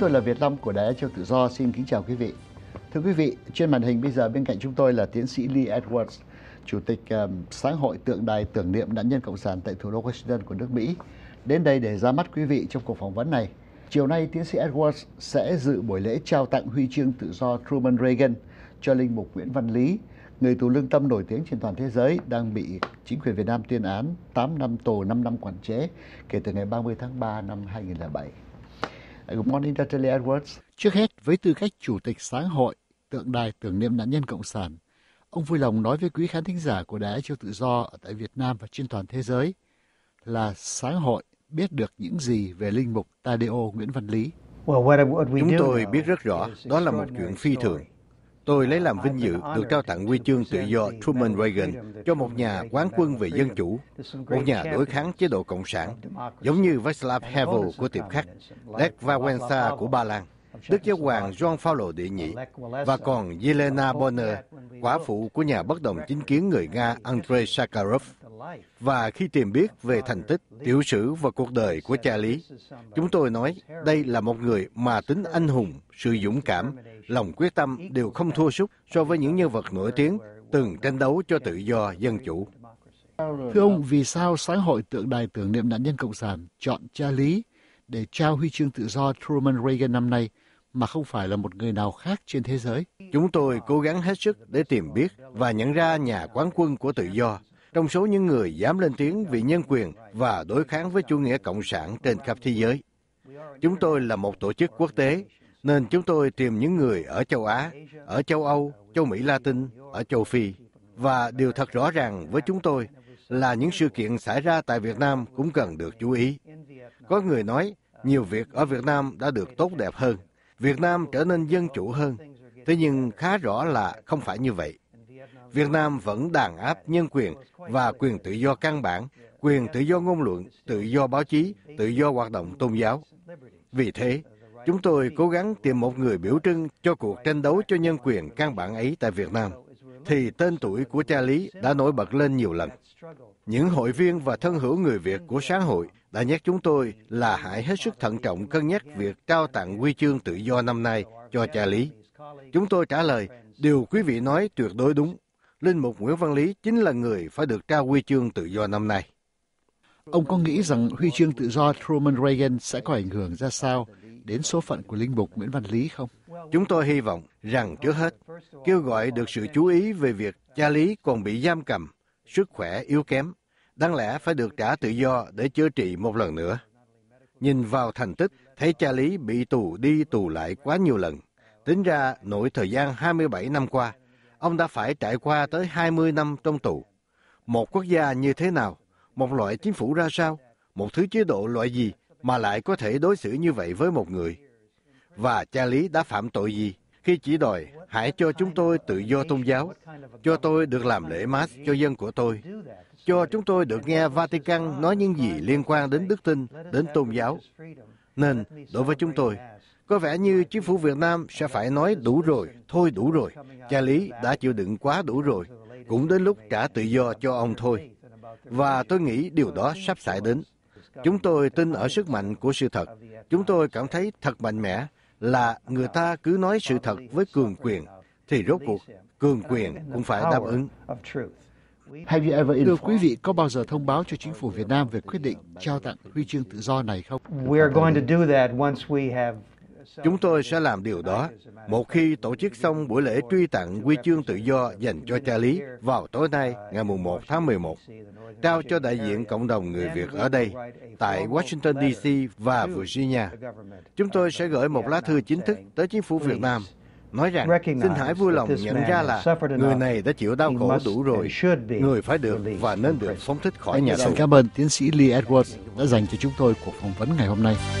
tôi là Việt Long của Đài Á Châu Tự Do. Xin kính chào quý vị. Thưa quý vị, trên màn hình bây giờ bên cạnh chúng tôi là tiến sĩ Lee Edwards, Chủ tịch um, Sáng hội Tượng đài tưởng niệm nạn nhân Cộng sản tại thủ đô Washington của nước Mỹ, đến đây để ra mắt quý vị trong cuộc phỏng vấn này. Chiều nay, tiến sĩ Edwards sẽ dự buổi lễ trao tặng huy chương tự do Truman Reagan cho linh mục Nguyễn Văn Lý, người tù lương tâm nổi tiếng trên toàn thế giới đang bị chính quyền Việt Nam tuyên án 8 năm tù 5 năm quản chế kể từ ngày 30 tháng 3 năm 2007. Good morning, Dr. Lee Edwards. Trước hết, với tư cách Chủ tịch Sáng hội Tượng đài tưởng niệm nạn nhân Cộng sản, ông vui lòng nói với quý khán thính giả của Đài Châu Tự Do ở tại Việt Nam và trên toàn thế giới là Sáng hội biết được những gì về linh mục Tadeo Nguyễn Văn Lý. Chúng tôi biết rất rõ, đó là một chuyện phi thường, Tôi lấy làm vinh dự được trao tặng huy chương tự do Truman Reagan cho một nhà quán quân về dân chủ, một nhà đối kháng chế độ Cộng sản, giống như Václav Havel của Tiệp Khắc, Lech Wałęsa của Ba Lan. Đức Giáo hoàng John Paul đệ nhị và còn Yelena Bonner, quả phụ của nhà bất đồng chính kiến người Nga Andrei Sakharov. Và khi tìm biết về thành tích, tiểu sử và cuộc đời của cha Lý, chúng tôi nói đây là một người mà tính anh hùng, sự dũng cảm, lòng quyết tâm đều không thua sút so với những nhân vật nổi tiếng từng tranh đấu cho tự do dân chủ. Thưa ông, vì sao sáng hội tượng đài tưởng niệm nạn nhân Cộng sản chọn cha Lý để trao huy chương tự do Truman Reagan năm nay mà không phải là một người nào khác trên thế giới? Chúng tôi cố gắng hết sức để tìm biết và nhận ra nhà quán quân của tự do trong số những người dám lên tiếng vì nhân quyền và đối kháng với chủ nghĩa cộng sản trên khắp thế giới. Chúng tôi là một tổ chức quốc tế, nên chúng tôi tìm những người ở châu Á, ở châu Âu, châu Mỹ Latin, ở châu Phi. Và điều thật rõ ràng với chúng tôi là những sự kiện xảy ra tại Việt Nam cũng cần được chú ý. Có người nói nhiều việc ở Việt Nam đã được tốt đẹp hơn, Việt Nam trở nên dân chủ hơn. Thế nhưng khá rõ là không phải như vậy. Việt Nam vẫn đàn áp nhân quyền và quyền tự do căn bản, quyền tự do ngôn luận, tự do báo chí, tự do hoạt động tôn giáo. Vì thế, chúng tôi cố gắng tìm một người biểu trưng cho cuộc tranh đấu cho nhân quyền căn bản ấy tại Việt Nam thì tên tuổi của cha Lý đã nổi bật lên nhiều lần. Những hội viên và thân hữu người Việt của sáng hội đã nhắc chúng tôi là hãy hết sức thận trọng cân nhắc việc trao tặng huy chương tự do năm nay cho cha Lý. Chúng tôi trả lời, điều quý vị nói tuyệt đối đúng. Linh Mục Nguyễn Văn Lý chính là người phải được trao huy chương tự do năm nay. Ông có nghĩ rằng huy chương tự do Truman Reagan sẽ có ảnh hưởng ra sao đến số phận của Linh Mục Nguyễn Văn Lý không? Chúng tôi hy vọng rằng trước hết, kêu gọi được sự chú ý về việc cha Lý còn bị giam cầm, sức khỏe yếu kém, đáng lẽ phải được trả tự do để chữa trị một lần nữa. Nhìn vào thành tích, thấy cha Lý bị tù đi tù lại quá nhiều lần, Tính ra nội thời gian 27 năm qua, ông đã phải trải qua tới 20 năm trong tù. Một quốc gia như thế nào, một loại chính phủ ra sao, một thứ chế độ loại gì mà lại có thể đối xử như vậy với một người? Và cha Lý đã phạm tội gì khi chỉ đòi hãy cho chúng tôi tự do tôn giáo, cho tôi được làm lễ Mass cho dân của tôi, cho chúng tôi được nghe Vatican nói những gì liên quan đến đức tin, đến tôn giáo. Nên, đối với chúng tôi, có vẻ như chính phủ Việt Nam sẽ phải nói đủ rồi, thôi đủ rồi. À, Cha Lý đã chịu đựng quá đủ rồi. Cũng đến lúc trả tự do cho ông thôi. Và tôi nghĩ điều đó sắp xảy đến. Chúng tôi tin ở sức mạnh của sự thật. Chúng tôi cảm thấy thật mạnh mẽ là người ta cứ nói sự thật với cường quyền, thì rốt cuộc cường quyền cũng phải đáp ứng. Thưa quý vị có bao giờ thông báo cho chính phủ Việt Nam về quyết định trao tặng huy chương tự do này không? Chúng tôi sẽ làm điều đó. Một khi tổ chức xong buổi lễ truy tặng quy chương tự do dành cho cha lý vào tối nay ngày 1 tháng 11, trao cho đại diện cộng đồng người Việt ở đây, tại Washington D.C. và Virginia. Chúng tôi sẽ gửi một lá thư chính thức tới chính phủ Việt Nam nói rằng xin hãy vui lòng nhận ra là người này đã chịu đau khổ đủ rồi, người phải được và nên được phóng thích khỏi nhà tù. Xin cảm ơn tiến sĩ Lee Edwards đã dành cho chúng tôi cuộc phỏng vấn ngày hôm nay.